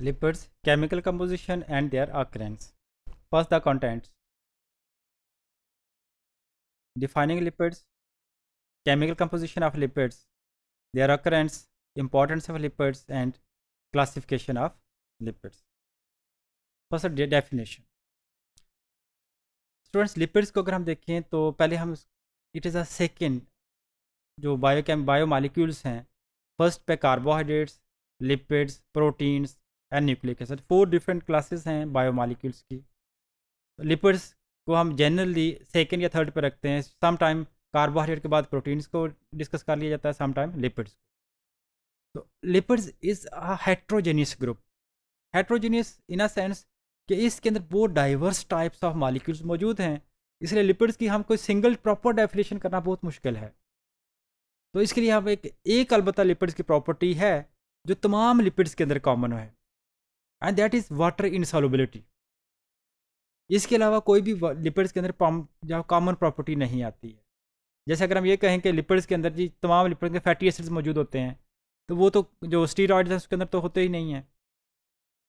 lipids, chemical composition and their occurrence. First the contents. Defining lipids, chemical composition of lipids, their occurrence, importance of lipids and classification of lipids. First the definition. Students lipids को अगर हम देखें तो पहले हम it is a second जो biochem bio molecules हैं first पे carbohydrates lipids proteins and nucleic acid four different classes हैं बायोमालिक्यूल्स की लिपिड्स को हम जनरली सेकेंड या थर्ड पर रखते हैं सम टाइम कार्बोहाइड्रेट के बाद प्रोटीन्स को डिस्कस कर लिया जाता है सम टाइम लिपिड्स तो lipids is a heterogeneous group heterogeneous in a sense कि इसके अंदर बहुत डाइवर्स टाइप्स ऑफ मालिक्यूल्स मौजूद हैं इसलिए लिपिड्स की हम कोई सिंगल प्रॉपर डेफिनेशन करना बहुत मुश्किल है तो इसके लिए हम एक एक अलबत्ता लिपिड्स की प्रॉपर्टी है जो तमाम लिपिड्स के अंदर कॉमन है and that is water insolubility इसके अलावा कोई भी लिपिड्स के अंदर कॉमन प्रॉपर्टी नहीं आती है जैसे अगर हम ये कहें कि लिपिड्स के अंदर जी तमाम लिपिड के फैटी एसिड्स मौजूद होते हैं तो वो तो जो स्टीरॉइड्स हैं उसके अंदर तो होते ही नहीं हैं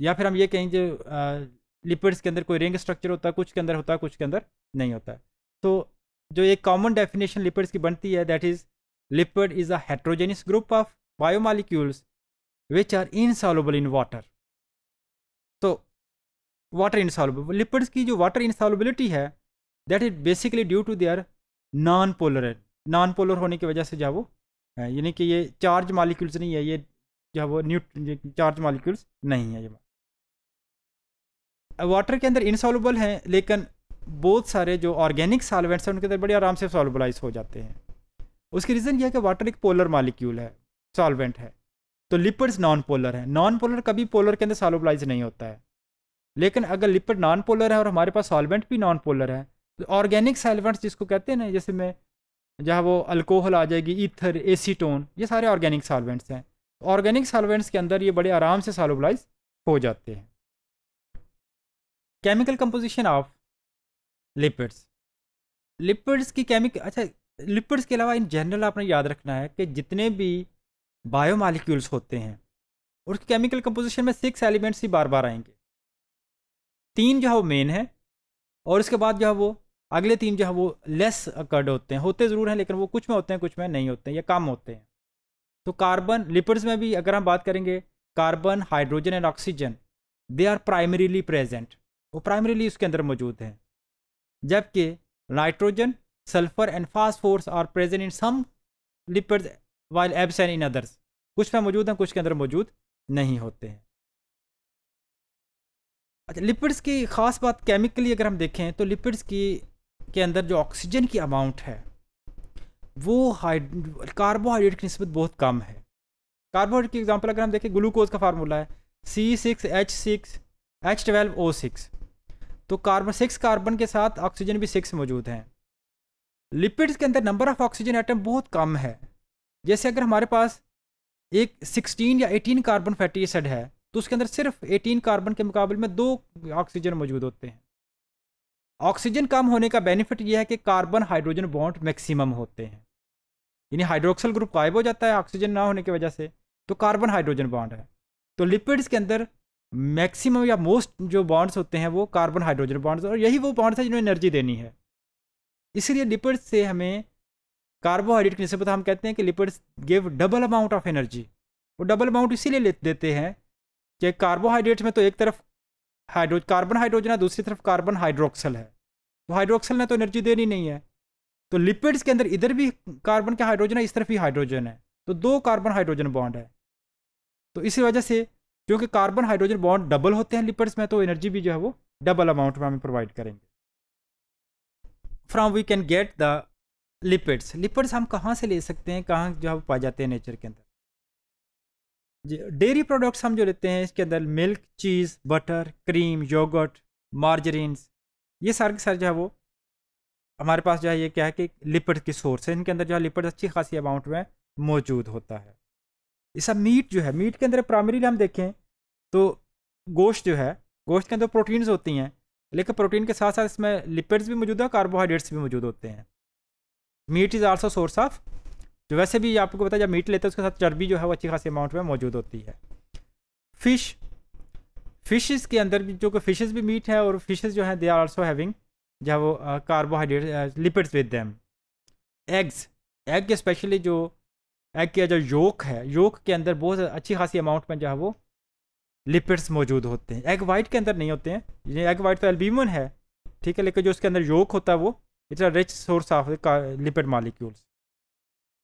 या फिर हम ये कहें जो लिपिड्स के अंदर कोई रिंग स्ट्रक्चर होता है कुछ के अंदर होता है कुछ के अंदर नहीं होता है तो जो एक कॉमन डेफिनेशन लिपिड्स की बनती है that is lipid is a heterogeneous group of biomolecules which are insoluble in water water insoluble lipids की जो वाटर इंसॉलबिलिटी है that is basically due to their non polar non polar होने की वजह से जो वो यानी कि ये चार्ज मालिक्यूल्स नहीं है ये जो है वो न्यू चार्ज मालिक्यूल्स नहीं है ये वाटर के अंदर इंसॉलबल हैं लेकिन बहुत सारे जो ऑर्गेनिक सॉल्वेंट्स हैं उनके अंदर बड़े आराम से सॉल्युबलाइज हो जाते हैं उसकी रीज़न यह है कि वाटर एक पोलर मालिक्यूल है सॉल्वेंट है तो लिपिड्स नॉन पोलर है नॉन पोलर कभी पोलर के अंदर सॉल्युबलाइज नहीं होता है लेकिन अगर लिपिड नॉन पोलर है और हमारे पास सॉल्वेंट भी नॉन पोलर है तो ऑर्गेनिक सॉल्वेंट्स जिसको कहते हैं ना जैसे में जहाँ वो अल्कोहल आ जाएगी ईथर एसीटोन ये सारे ऑर्गेनिक सॉल्वेंट्स हैं ऑर्गेनिक सॉल्वेंट्स के अंदर ये बड़े आराम से सॉलोबलाइज हो जाते हैं chemical composition of lipids lipids की केमिक अच्छा लिपिड्स के अलावा इन जनरल आपने याद रखना है कि जितने भी बायोमालिक्यूल्स होते हैं उसके केमिकल कंपोजिशन में सिक्स एलिमेंट्स ही बार बार आएंगे तीन जो है वो मेन है और इसके बाद जो है वो अगले तीन जो है वो लेस अकर्ड होते हैं होते ज़रूर हैं लेकिन वो कुछ में होते हैं कुछ में नहीं होते हैं या कम होते हैं तो कार्बन लिपिड्स में भी अगर हम बात करेंगे carbon hydrogen and oxygen they are primarily present वो प्राइमरीली उसके अंदर मौजूद हैं जबकि nitrogen sulphur and phosphorus are present in some lipids while absent in others कुछ में मौजूद हैं कुछ के अंदर मौजूद नहीं होते हैं अच्छा लिपिड्स की ख़ास बात केमिकली अगर हम देखें तो लिपिड्स की के अंदर जो ऑक्सीजन की अमाउंट है वो हाइड कार्बोहाइड्रेट की नस्बत बहुत कम है कार्बोहाइड्रेट की एग्जांपल अगर हम देखें ग्लूकोज का फार्मूला है C six H six H twelve O six तो कार्बन सिक्स कार्बन के साथ ऑक्सीजन भी सिक्स मौजूद हैं लिपिड्स के अंदर नंबर ऑफ ऑक्सीजन आइटम बहुत कम है जैसे अगर हमारे पास एक सिक्सटीन या एटीन कार्बन फैटी एसिड है तो उसके अंदर सिर्फ 18 कार्बन के मुकाबले में दो ऑक्सीजन मौजूद होते हैं ऑक्सीजन कम होने का बेनिफिट यह है कि कार्बन हाइड्रोजन बॉन्ड मैक्सिमम होते हैं यानी हाइड्रोक्सल ग्रुप गायब हो जाता है ऑक्सीजन ना होने की वजह से तो कार्बन हाइड्रोजन बॉन्ड है तो लिपिड्स के अंदर मैक्सिमम या मोस्ट जो बॉन्ड्स होते हैं वो कार्बन हाइड्रोजन बॉन्ड्स और यही वो बॉन्ड्स हैं जिन्हें एनर्जी देनी है इसलिए लिपिड्स से हमें कार्बोहाइड्रेट की नस्बत हम कहते हैं कि lipids give double amount of energy वो डबल अमाउंट इसीलिए देते हैं कि कार्बोहाइड्रेट्स में तो एक तरफ हाइड्रो कार्बन हाइड्रोजन है दूसरी तरफ कार्बन हाइड्रोक्सल है तो हाइड्रोक्सल ने तो एनर्जी देनी नहीं है तो लिपिड्स के अंदर इधर भी कार्बन का हाइड्रोजन है इस तरफ भी हाइड्रोजन है तो दो कार्बन हाइड्रोजन बॉन्ड है तो इसी वजह से क्योंकि कार्बन हाइड्रोजन बॉन्ड डबल होते हैं लिपिड्स में तो एनर्जी भी जो है वो डबल अमाउंट में हमें प्रोवाइड करेंगे from we can get the lipids lipids हम कहाँ से ले सकते हैं कहाँ जो है पाए जाते हैं नेचर के अंदर डेयरी प्रोडक्ट्स हम जो लेते हैं इसके अंदर milk cheese butter cream yoghurt margarines ये सारे के सारे जो है वो हमारे पास जो है ये क्या है कि लिपिड की सोर्स है इनके अंदर जो है लिपिड अच्छी खासी अमाउंट में मौजूद होता है इसका मीट जो है मीट के अंदर प्राइमरी हम देखें तो गोश्त जो है गोश्त के अंदर प्रोटीन्स होती हैं लेकिन प्रोटीन के साथ साथ इसमें लिपिड्स भी मौजूद है कार्बोहाइड्रेट्स भी मौजूद होते हैं meat is also source of जो तो वैसे भी आपको पता है जब मीट लेते हैं उसके साथ चर्बी जो है वो अच्छी खासी अमाउंट में मौजूद होती है फिश फिशेस के अंदर भी जो कि फिशेस भी मीट है और फिशेस जो है दे आर आल्सो हैविंग जो है वो carbohydrate lipids with them eggs egg के स्पेशली जो एग के जो योक है योक के अंदर बहुत अच्छी खासी अमाउंट में जो है वो लिपिड्स मौजूद होते हैं एग वाइट के अंदर नहीं होते हैं एग वाइट तो एल्ब्यूमन है ठीक है लेकिन जो उसके अंदर योक होता है वो it's a rich source of lipid molecules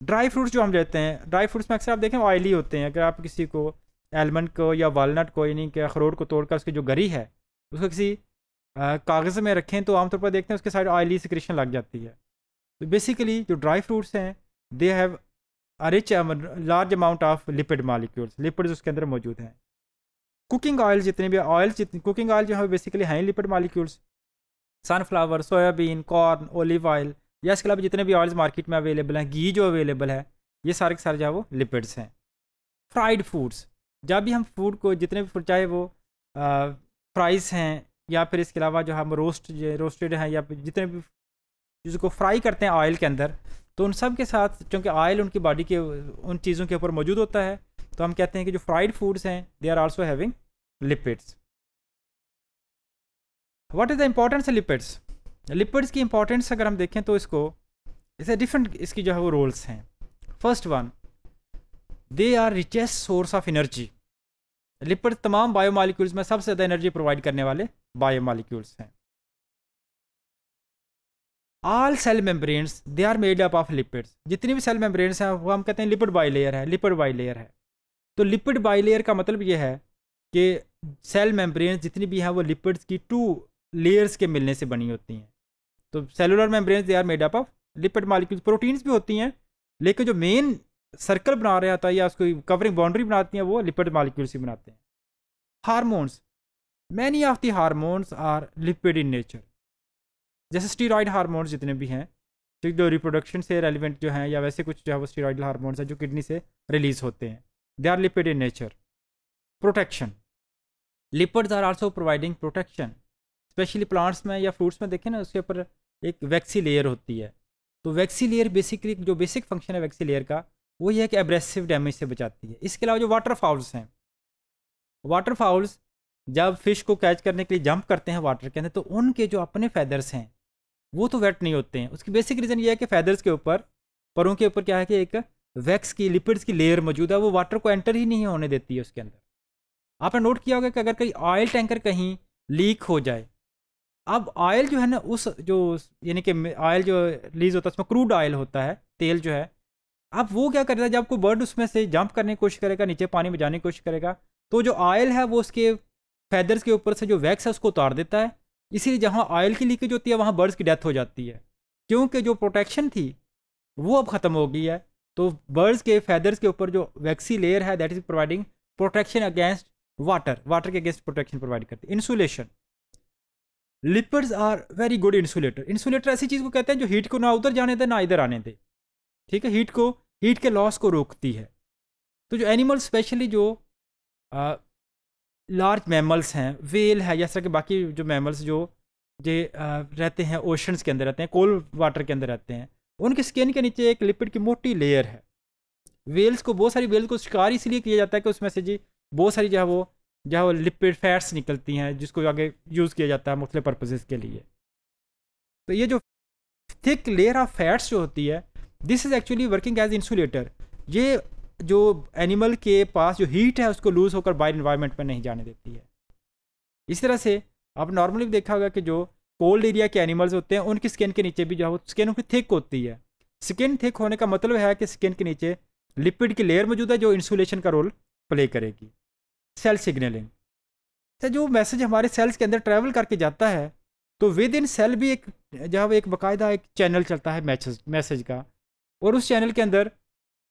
dry fruits जो हम लेते हैं ड्राई फ्रूट्स में अक्सर आप देखें ऑयली होते हैं अगर आप किसी को एलमंड को या वालनट को यानी कि अखरोट को तोड़कर उसकी जो गरी है उसको किसी कागज़ में रखें तो आमतौर पर देखते हैं उसके साइड ऑयली सिक्रेशन लग जाती है तो बेसिकली जो ड्राई फ्रूट्स हैं they have rich large amount of lipid molecules lipid उसके अंदर मौजूद हैं कुकिंग ऑयल जितने भी ऑयल्स जितने कुकिंग ऑयल जो है बेसिकली हैं lipid molecules sunflower soybean corn olive oil या इसके अलावा जितने भी ऑयल्स मार्केट में अवेलेबल हैं घी जो अवेलेबल है ये सारे के सारे जो है वो लिपिड्स हैं फ्राइड फूड्स जब भी हम फूड को जितने भी चाहे वो फ्राइज हैं या फिर इसके अलावा जो हम रोस्ट रोस्टेड हैं या फिर जितने भी जिसको फ्राई करते हैं ऑयल के अंदर तो उन सब के साथ चूँकि ऑयल उनकी बॉडी के उन चीज़ों के ऊपर मौजूद होता है तो हम कहते हैं कि जो फ्राइड फूड्स हैं they are also having lipids what is the importance lipids lipids की इंपॉर्टेंस अगर हम देखें तो इसको इसे डिफरेंट इसकी जो है वो रोल्स हैं first one they are richest source of energy lipid तमाम बायोमालिक्यूल्स में सबसे ज़्यादा एनर्जी प्रोवाइड करने वाले बायोमालिक्यूल्स हैं all cell membranes they are made up of lipids जितनी भी सेल मेम्ब्रेन्स हैं वो हम कहते हैं लिपिड बाई लेयर है लिपिड बाई लेयर है तो लिपिड बाई लेयर का मतलब ये है कि सेल मेम्ब्रेन्स जितनी भी हैं वो लिपिड्स की टू लेयर्स के मिलने से बनी होती हैं तो cellular membrane they are made up of lipid molecules proteins भी होती हैं लेकिन जो मेन सर्कल बना रहा था या उसको कवरिंग बाउंड्री बनाती हैं वो लिपिड मालिक्यूल्स ही बनाते हैं hormones many of the hormones are lipid in nature जैसे स्टीरॉयड हारमोन्स जितने भी हैं जो जो रिप्रोडक्शन से रेलिवेंट जो हैं या वैसे कुछ जो है वो स्टीरॉयड हारमोन्स हैं जो किडनी से रिलीज होते हैं they are lipid in nature protection lipids are also providing protection specially plants में या फ्रूट्स में देखें ना उसके ऊपर एक वैक्सी लेयर होती है तो वैक्सी लेयर बेसिकली जो बेसिक फंक्शन है वैक्सी लेयर का वो ये है कि एब्रेसिव डैमेज से बचाती है इसके अलावा जो वाटर फाउल्स हैं वाटर फाउल्स जब फिश को कैच करने के लिए जंप करते हैं वाटर के अंदर तो उनके जो अपने फैदर्स हैं वो तो वेट नहीं होते हैं उसकी बेसिक रीज़न ये है कि फैदर्स के ऊपर परों के ऊपर क्या है कि एक वैक्स की लिपिड्स की लेयर मौजूद है वो वाटर को एंटर ही नहीं होने देती है उसके अंदर आपने नोट किया होगा कि अगर कहीं ऑयल टैंकर कहीं लीक हो जाए अब ऑयल जो है ना उस जो यानी कि ऑयल जो रिलीज होता है उसमें क्रूड ऑयल होता है तेल जो है अब वो क्या करता है जब कोई बर्ड उसमें से जंप करने की कोशिश करेगा नीचे पानी में जाने की कोशिश करेगा तो जो ऑयल है वो उसके फैदर्स के ऊपर से जो वैक्स है उसको उतार देता है इसीलिए जहाँ ऑयल की लीकेज होती है वहाँ बर्ड्स की डेथ हो जाती है क्योंकि जो प्रोटेक्शन थी वो अब ख़त्म हो गई है तो बर्ड्स के फैदर्स के ऊपर जो वैक्सी लेयर है that is providing protection against water water के अगेंस्ट प्रोटेक्शन प्रोवाइड करती है इंसुलेशन लिपर्स are very good insulator insulator ऐसी चीज़ को कहते हैं जो हीट को ना उधर जाने दे ना इधर आने दे ठीक है हीट को हीट के लॉस को रोकती है तो जो एनिमल स्पेशली जो आ, लार्ज मैमल्स हैं वेल है या कि बाकी जो मैमल्स जो जे आ, रहते हैं ओशंस के अंदर रहते हैं कोल्ड वाटर के अंदर रहते हैं उनके स्किन के नीचे एक लिपिड की मोटी लेयर है वेल्स को बहुत सारी वेल्स को शिकार इसलिए किया जाता है कि उसमें से जी बहुत सारी जो है वो या वो लिपिड फैट्स निकलती हैं जिसको आगे यूज़ किया जाता है मुख्तु पर्पजेज के लिए तो ये जो थिक लेयर ऑफ फैट्स जो होती है this is actually working as insulator ये जो एनिमल के पास जो हीट है उसको लूज़ होकर बाहर इन्वायरमेंट में नहीं जाने देती है इस तरह से आप नॉर्मली देखा होगा कि जो कोल्ड एरिया के एनिमल्स होते हैं उनकी स्किन के नीचे भी जो है स्किन उनकी थिक होती है स्किन थिक होने का मतलब है कि स्किन के नीचे लिपिड की लेयर मौजूद है जो इंसुलेशन का रोल प्ले करेगी सेल सिग्नलिंग तो जो मैसेज हमारे सेल्स के अंदर ट्रैवल करके जाता है तो विद इन सेल भी एक जहाँ एक बाकायदा एक चैनल चलता है मैसेज मैसेज का और उस चैनल के अंदर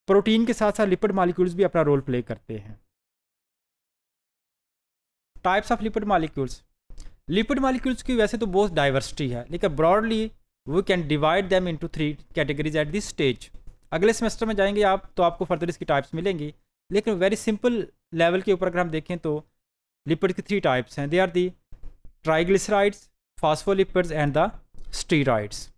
प्रोटीन के साथ साथ लिपिड मालिक्यूल्स भी अपना रोल प्ले करते हैं types of lipid molecules lipid molecules की वैसे तो बहुत डाइवर्सिटी है लेकिन broadly we can divide them into three categories at this stage अगले सेमेस्टर में जाएंगे आप तो आपको फर्दर इसकी टाइप्स मिलेंगी लेकिन वेरी सिंपल लेवल के ऊपर अगर हम देखें तो लिपिड के थ्री टाइप्स हैं they are the triglycerides phospholipids and the steroids